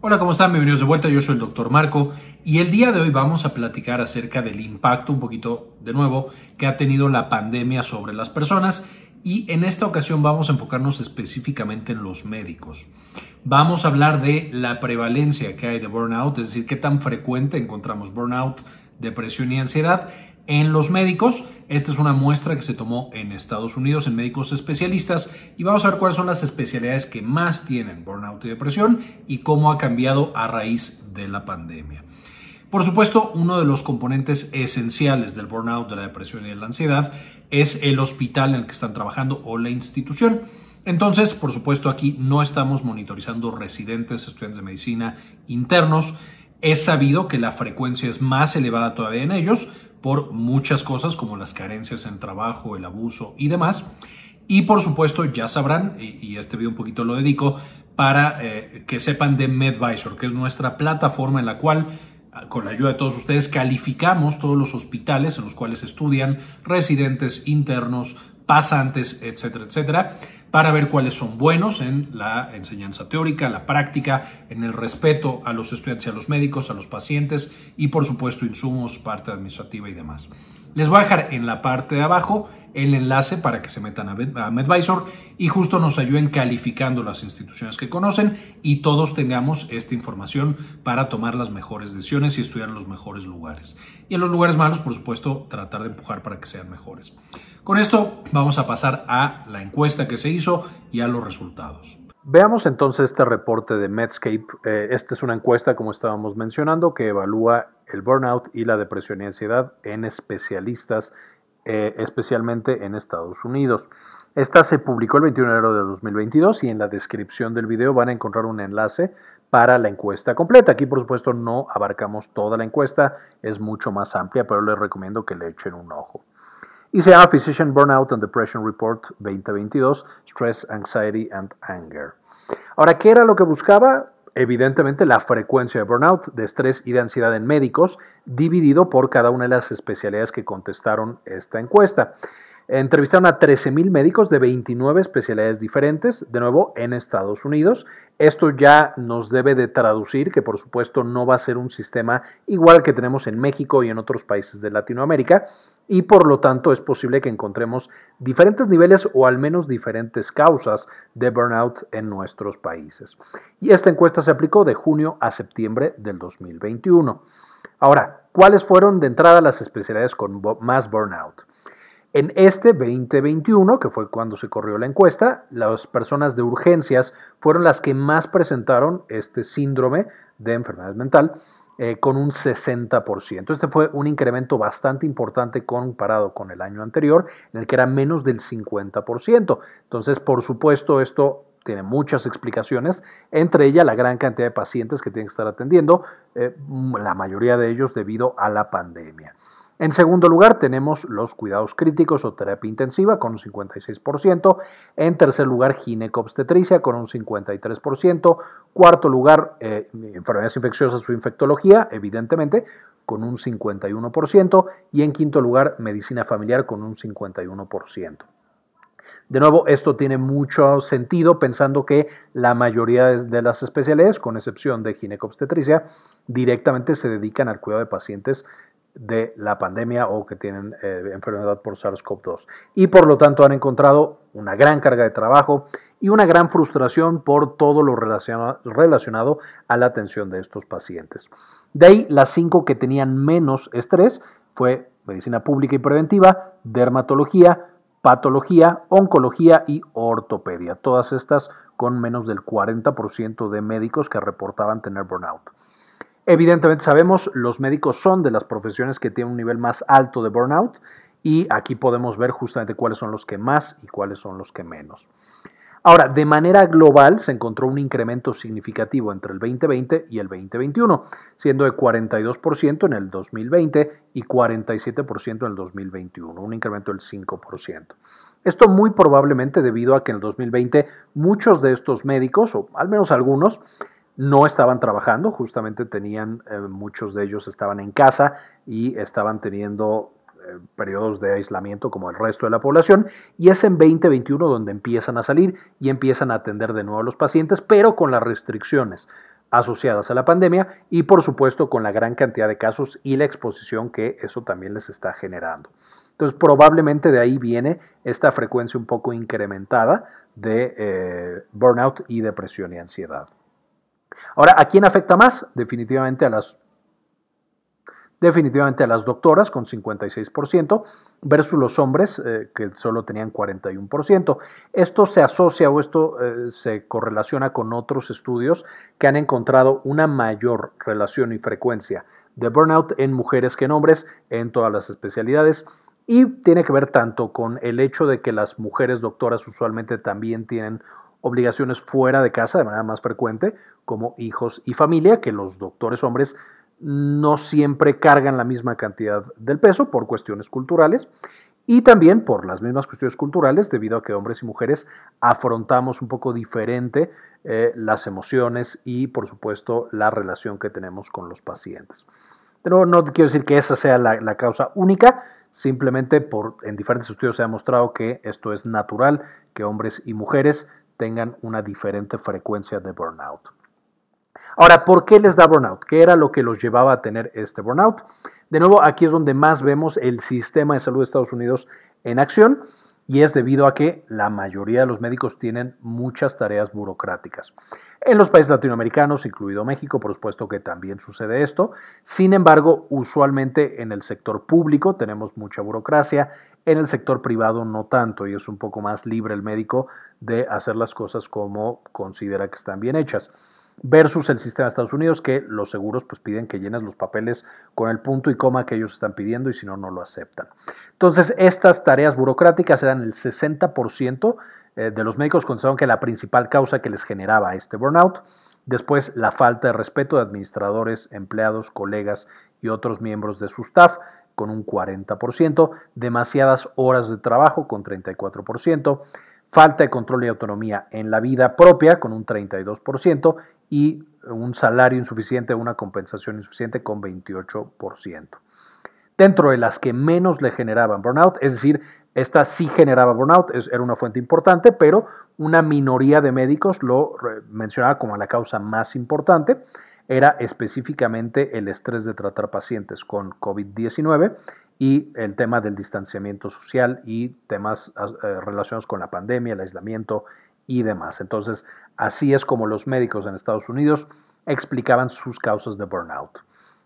Hola, ¿cómo están? Bienvenidos de vuelta. Yo soy el doctor Marco y el día de hoy vamos a platicar acerca del impacto, un poquito de nuevo, que ha tenido la pandemia sobre las personas y en esta ocasión vamos a enfocarnos específicamente en los médicos. Vamos a hablar de la prevalencia que hay de burnout, es decir, qué tan frecuente encontramos burnout, depresión y ansiedad en los médicos. Esta es una muestra que se tomó en Estados Unidos en médicos especialistas y vamos a ver cuáles son las especialidades que más tienen burnout y depresión y cómo ha cambiado a raíz de la pandemia. Por supuesto, uno de los componentes esenciales del burnout, de la depresión y de la ansiedad es el hospital en el que están trabajando o la institución. Entonces, por supuesto, aquí no estamos monitorizando residentes, estudiantes de medicina internos. Es sabido que la frecuencia es más elevada todavía en ellos, por muchas cosas como las carencias en trabajo, el abuso y demás. Y por supuesto, ya sabrán, y, este video un poquito lo dedico, para eh, que sepan de MedVisor, que es nuestra plataforma en la cual ah, con la ayuda de todos ustedes, calificamos todos los hospitales en los cuales estudian residentes, internos, pasantes, etcétera, etcétera, para ver cuáles son buenos en la enseñanza teórica, la práctica, en el respeto a los estudiantes y a los médicos, a los pacientes y por supuesto insumos, parte administrativa y demás. Les voy a dejar en la parte de abajo el enlace para que se metan a MedVisor y justo nos ayuden calificando las instituciones que conocen y todos tengamos esta información para tomar las mejores decisiones y estudiar en los mejores lugares. Y en los lugares malos, por supuesto, tratar de empujar para que sean mejores. Con esto vamos a pasar a la encuesta que se hizo y a los resultados. Veamos entonces este reporte de Medscape. Eh, esta es una encuesta, como estábamos mencionando, que evalúa el burnout y la depresión y ansiedad en especialistas, eh, especialmente en Estados Unidos. Esta se publicó el 21 de enero de 2022 y en la descripción del video van a encontrar un enlace para la encuesta completa. Aquí, por supuesto, no abarcamos toda la encuesta, es mucho más amplia, pero les recomiendo que le echen un ojo y se llama Physician Burnout and Depression Report 2022, Stress, Anxiety and Anger. Ahora, ¿qué era lo que buscaba? Evidentemente la frecuencia de burnout, de estrés y de ansiedad en médicos, dividido por cada una de las especialidades que contestaron esta encuesta. Entrevistaron a 13.000 médicos de 29 especialidades diferentes, de nuevo en Estados Unidos. Esto ya nos debe de traducir que por supuesto no va a ser un sistema igual que tenemos en México y en otros países de Latinoamérica, y por lo tanto es posible que encontremos diferentes niveles o al menos diferentes causas de burnout en nuestros países. Y esta encuesta se aplicó de junio a septiembre del 2021. Ahora, ¿cuáles fueron de entrada las especialidades con más burnout? En este 2021, que fue cuando se corrió la encuesta, las personas de urgencias fueron las que más presentaron este síndrome de enfermedad mental eh, con un 60%. Este fue un incremento bastante importante comparado con el año anterior, en el que era menos del 50%. Entonces, por supuesto, esto tiene muchas explicaciones, entre ellas la gran cantidad de pacientes que tienen que estar atendiendo, eh, la mayoría de ellos debido a la pandemia. En segundo lugar, tenemos los cuidados críticos o terapia intensiva con un 56%. En tercer lugar, ginecobstetricia con un 53%. Cuarto lugar, eh, enfermedades infecciosas o infectología, evidentemente, con un 51%. Y en quinto lugar, medicina familiar con un 51%. De nuevo, esto tiene mucho sentido pensando que la mayoría de las especialidades, con excepción de ginecobstetricia, directamente se dedican al cuidado de pacientes de la pandemia o que tienen eh, enfermedad por SARS-CoV-2. Y por lo tanto han encontrado una gran carga de trabajo y una gran frustración por todo lo relacionado a la atención de estos pacientes. De ahí las cinco que tenían menos estrés fue medicina pública y preventiva, dermatología, patología, oncología y ortopedia. Todas estas con menos del 40% de médicos que reportaban tener burnout. Evidentemente sabemos, los médicos son de las profesiones que tienen un nivel más alto de burnout y aquí podemos ver justamente cuáles son los que más y cuáles son los que menos. Ahora, de manera global se encontró un incremento significativo entre el 2020 y el 2021, siendo de 42% en el 2020 y 47% en el 2021, un incremento del 5%. Esto muy probablemente debido a que en el 2020 muchos de estos médicos, o al menos algunos, no estaban trabajando, justamente tenían, eh, muchos de ellos estaban en casa y estaban teniendo eh, periodos de aislamiento como el resto de la población, y es en 2021 donde empiezan a salir y empiezan a atender de nuevo a los pacientes, pero con las restricciones asociadas a la pandemia y por supuesto con la gran cantidad de casos y la exposición que eso también les está generando. Entonces probablemente de ahí viene esta frecuencia un poco incrementada de eh, burnout y depresión y ansiedad. Ahora, ¿a quién afecta más? Definitivamente a las definitivamente a las doctoras con 56% versus los hombres eh, que solo tenían 41%. Esto se asocia o esto eh, se correlaciona con otros estudios que han encontrado una mayor relación y frecuencia de burnout en mujeres que en hombres en todas las especialidades. Y tiene que ver tanto con el hecho de que las mujeres doctoras usualmente también tienen obligaciones fuera de casa de manera más frecuente, como hijos y familia, que los doctores hombres no siempre cargan la misma cantidad del peso por cuestiones culturales y también por las mismas cuestiones culturales, debido a que hombres y mujeres afrontamos un poco diferente eh, las emociones y, por supuesto, la relación que tenemos con los pacientes. Pero no quiero decir que esa sea la, la causa única, simplemente por, en diferentes estudios se ha mostrado que esto es natural, que hombres y mujeres tengan una diferente frecuencia de burnout. Ahora, ¿por qué les da burnout? ¿Qué era lo que los llevaba a tener este burnout? De nuevo, aquí es donde más vemos el sistema de salud de Estados Unidos en acción y es debido a que la mayoría de los médicos tienen muchas tareas burocráticas. En los países latinoamericanos, incluido México, por supuesto que también sucede esto. Sin embargo, usualmente en el sector público tenemos mucha burocracia, en el sector privado no tanto y es un poco más libre el médico de hacer las cosas como considera que están bien hechas versus el sistema de Estados Unidos, que los seguros pues, piden que llenes los papeles con el punto y coma que ellos están pidiendo y si no, no lo aceptan. Entonces, estas tareas burocráticas eran el 60% eh, de los médicos contestaron que la principal causa que les generaba este burnout. Después, la falta de respeto de administradores, empleados, colegas y otros miembros de su staff con un 40%, demasiadas horas de trabajo con 34%, falta de control y autonomía en la vida propia con un 32% y un salario insuficiente, una compensación insuficiente con 28%. Dentro de las que menos le generaban burnout, es decir, esta sí generaba burnout, era una fuente importante, pero una minoría de médicos lo eh, mencionaba como la causa más importante, era específicamente el estrés de tratar pacientes con COVID-19 y el tema del distanciamiento social y temas eh, relacionados con la pandemia, el aislamiento y demás. Entonces, así es como los médicos en Estados Unidos explicaban sus causas de burnout.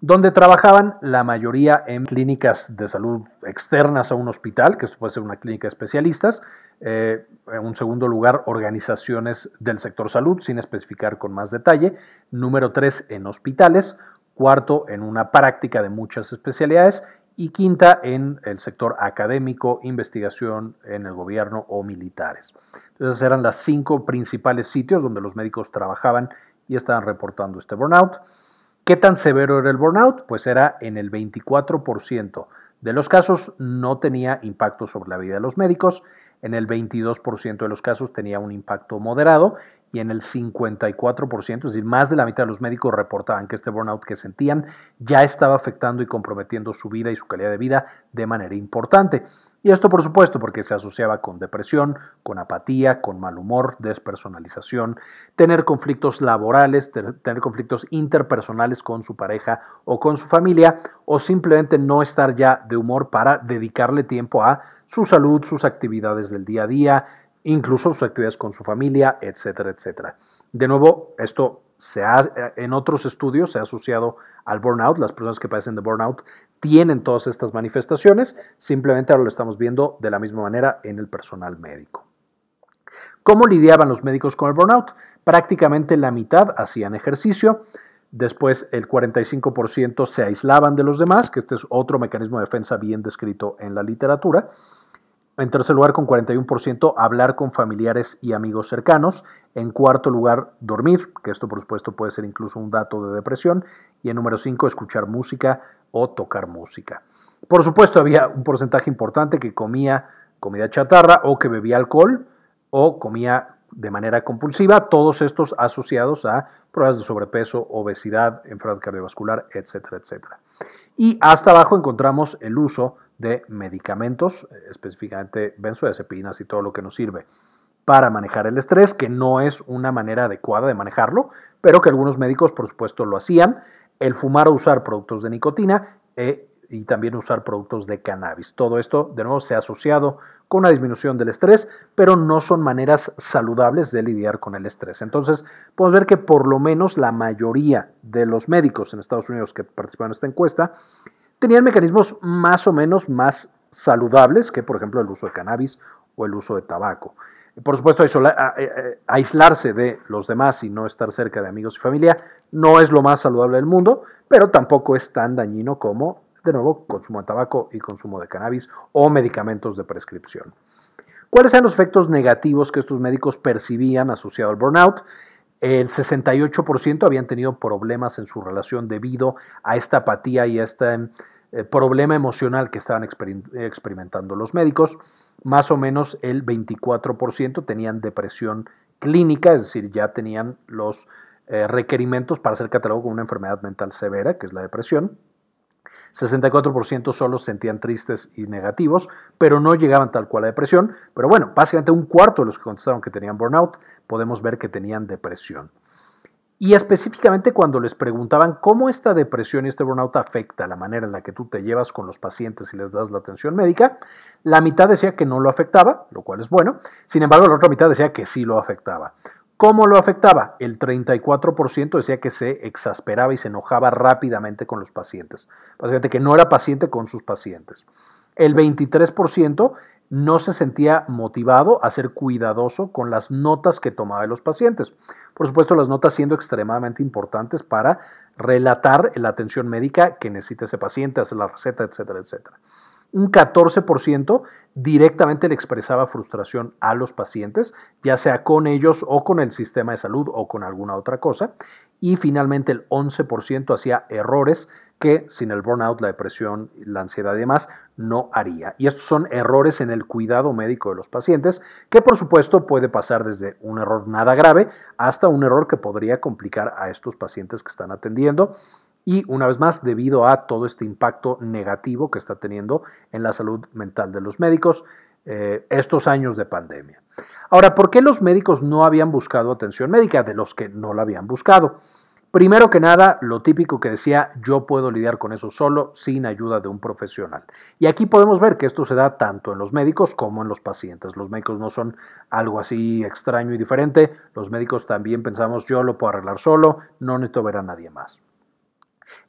Donde trabajaban la mayoría en clínicas de salud externas a un hospital, que puede ser una clínica de especialistas. Eh, en un segundo lugar, organizaciones del sector salud, sin especificar con más detalle. Número tres, en hospitales. Cuarto, en una práctica de muchas especialidades y quinta en el sector académico, investigación en el gobierno o militares. Entonces eran las cinco principales sitios donde los médicos trabajaban y estaban reportando este burnout. ¿Qué tan severo era el burnout? Pues era en el 24% de los casos no tenía impacto sobre la vida de los médicos, en el 22% de los casos tenía un impacto moderado y en el 54%, es decir, más de la mitad de los médicos reportaban que este burnout que sentían ya estaba afectando y comprometiendo su vida y su calidad de vida de manera importante. Y esto por supuesto porque se asociaba con depresión, con apatía, con mal humor, despersonalización, tener conflictos laborales, tener conflictos interpersonales con su pareja o con su familia, o simplemente no estar ya de humor para dedicarle tiempo a su salud, sus actividades del día a día, incluso sus actividades con su familia, etcétera, etcétera. De nuevo, esto se ha, eh, en otros estudios se ha asociado al burnout. Las personas que padecen de burnout tienen todas estas manifestaciones. Simplemente ahora lo estamos viendo de la misma manera en el personal médico. ¿Cómo lidiaban los médicos con el burnout? Prácticamente la mitad hacían ejercicio. Después el 45% se aislaban de los demás, que este es otro mecanismo de defensa bien descrito en la literatura. En tercer lugar, con 41%, hablar con familiares y amigos cercanos. En cuarto lugar, dormir, que esto por supuesto puede ser incluso un dato de depresión. Y en número cinco, escuchar música o tocar música. Por supuesto, había un porcentaje importante que comía comida chatarra o que bebía alcohol o comía de manera compulsiva, todos estos asociados a pruebas de sobrepeso, obesidad, enfermedad cardiovascular, etcétera, etcétera. Y hasta abajo encontramos el uso de medicamentos, eh, específicamente benzodiazepinas y todo lo que nos sirve para manejar el estrés, que no es una manera adecuada de manejarlo, pero que algunos médicos, por supuesto, lo hacían. El fumar o usar productos de nicotina eh, y también usar productos de cannabis. Todo esto, de nuevo, se ha asociado con una disminución del estrés, pero no son maneras saludables de lidiar con el estrés. Entonces, podemos ver que por lo menos la mayoría de los médicos en Estados Unidos que participaron en esta encuesta tenían mecanismos más o menos más saludables que, por ejemplo, el uso de cannabis o el uso de tabaco. Por supuesto, eh, eh, aislarse de los demás y no estar cerca de amigos y familia no es lo más saludable del mundo, pero tampoco es tan dañino como, de nuevo, consumo de tabaco y consumo de cannabis o medicamentos de prescripción. ¿Cuáles eran los efectos negativos que estos médicos percibían asociados al burnout? El 68% habían tenido problemas en su relación debido a esta apatía y a este eh, problema emocional que estaban experimentando los médicos. Más o menos el 24% tenían depresión clínica, es decir, ya tenían los eh, requerimientos para ser catalogado con una enfermedad mental severa, que es la depresión. 64% solo sentían tristes y negativos, pero no llegaban tal cual a depresión. Pero bueno, básicamente un cuarto de los que contestaron que tenían burnout, podemos ver que tenían depresión. Y específicamente cuando les preguntaban cómo esta depresión y este burnout afecta la manera en la que tú te llevas con los pacientes y les das la atención médica, la mitad decía que no lo afectaba, lo cual es bueno, sin embargo la otra mitad decía que sí lo afectaba. ¿Cómo lo afectaba? El 34% decía que se exasperaba y se enojaba rápidamente con los pacientes. Básicamente que no era paciente con sus pacientes. El 23% no se sentía motivado a ser cuidadoso con las notas que tomaba de los pacientes. Por supuesto, las notas siendo extremadamente importantes para relatar la atención médica que necesita ese paciente, hacer la receta, etcétera, etcétera un 14% directamente le expresaba frustración a los pacientes, ya sea con ellos o con el sistema de salud o con alguna otra cosa. Y finalmente el 11% hacía errores que sin el burnout, la depresión, la ansiedad y demás no haría. Y estos son errores en el cuidado médico de los pacientes, que por supuesto puede pasar desde un error nada grave hasta un error que podría complicar a estos pacientes que están atendiendo y una vez más debido a todo este impacto negativo que está teniendo en la salud mental de los médicos eh, estos años de pandemia. Ahora, ¿por qué los médicos no habían buscado atención médica de los que no la habían buscado? Primero que nada, lo típico que decía, yo puedo lidiar con eso solo sin ayuda de un profesional. Y aquí podemos ver que esto se da tanto en los médicos como en los pacientes. Los médicos no son algo así extraño y diferente. Los médicos también pensamos, yo lo puedo arreglar solo, no necesito ver a nadie más.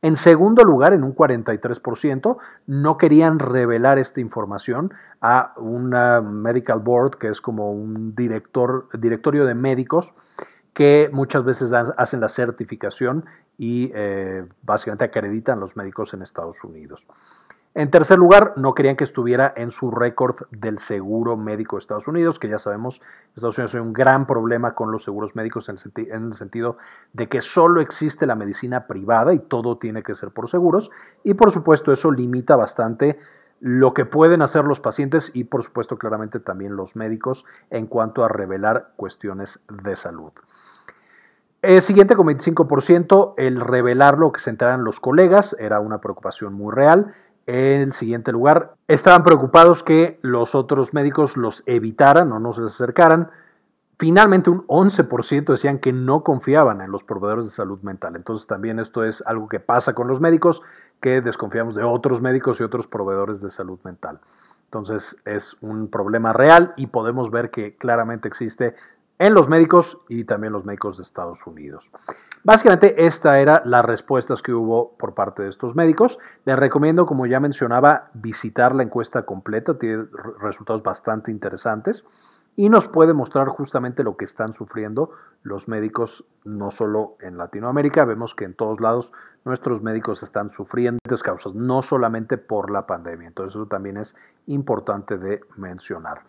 En segundo lugar, en un 43%, no querían revelar esta información a una medical board, que es como un directorio de médicos, que muchas veces hacen la certificación y eh, básicamente acreditan los médicos en Estados Unidos. En tercer lugar, no querían que estuviera en su récord del seguro médico de Estados Unidos, que ya sabemos, Estados Unidos hay un gran problema con los seguros médicos en el, sentido de que solo existe la medicina privada y todo tiene que ser por seguros. Y por supuesto, eso limita bastante lo que pueden hacer los pacientes y por supuesto claramente también los médicos en cuanto a revelar cuestiones de salud. El siguiente con 25%, el revelar lo que se enteran los colegas era una preocupación muy real. El siguiente lugar, estaban preocupados que los otros médicos los evitaran o no se les acercaran. Finalmente, un 11% decían que no confiaban en los proveedores de salud mental. Entonces, también esto es algo que pasa con los médicos, que desconfiamos de otros médicos y otros proveedores de salud mental. Entonces, es un problema real y podemos ver que claramente existe en los médicos y también los médicos de Estados Unidos. Básicamente esta era las respuestas que hubo por parte de estos médicos. Les recomiendo, como ya mencionaba, visitar la encuesta completa, tiene resultados bastante interesantes y nos puede mostrar justamente lo que están sufriendo los médicos, no solo en Latinoamérica, vemos que en todos lados nuestros médicos están sufriendo causas, no solamente por la pandemia. Entonces eso también es importante de mencionar.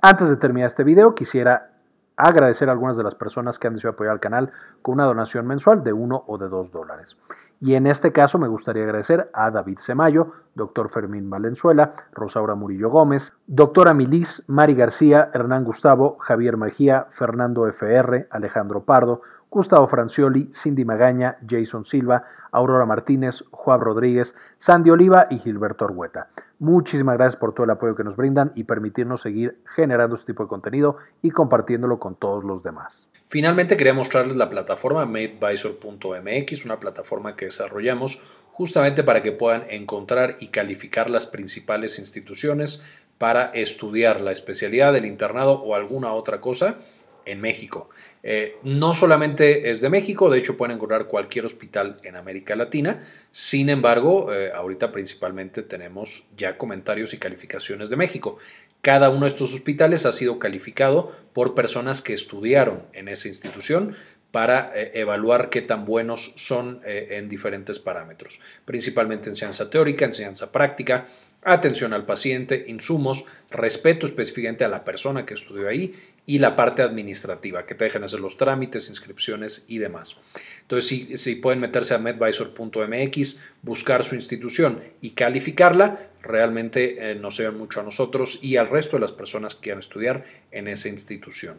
Antes de terminar este video, quisiera agradecer a algunas de las personas que han decidido apoyar al canal con una donación mensual de 1 o de 2 dólares. Y en este caso me gustaría agradecer a David Semayo, doctor Fermín Valenzuela, Rosaura Murillo Gómez, doctora Milis, Mari García, Hernán Gustavo, Javier Mejía, Fernando FR, Alejandro Pardo, Gustavo Francioli, Cindy Magaña, Jason Silva, Aurora Martínez, Juan Rodríguez, Sandy Oliva y Gilberto Argueta. Muchísimas gracias por todo el apoyo que nos brindan y permitirnos seguir generando este tipo de contenido y compartiéndolo con todos los demás. Finalmente quería mostrarles la plataforma madevisor.mx, una plataforma que desarrollamos justamente para que puedan encontrar y calificar las principales instituciones para estudiar la especialidad del internado o alguna otra cosa en México. Eh, no solamente es de México, de hecho pueden encontrar cualquier hospital en América Latina. Sin embargo, eh, ahorita principalmente tenemos ya comentarios y calificaciones de México. Cada uno de estos hospitales ha sido calificado por personas que estudiaron en esa institución para eh, evaluar qué tan buenos son en diferentes parámetros, principalmente enseñanza teórica, enseñanza práctica, atención al paciente, insumos, respeto específicamente a la persona que estudió ahí y la parte administrativa, que te dejen hacer los trámites, inscripciones y demás. Entonces, si, pueden meterse a medvisor.mx, buscar su institución y calificarla, realmente no eh, nos ayudan mucho a nosotros y al resto de las personas que quieran estudiar en esa institución.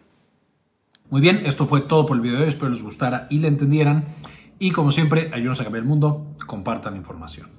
Muy bien, esto fue todo por el video de hoy. Espero les gustara y le entendieran. Y como siempre, ayúdenos a cambiar el mundo, compartan información.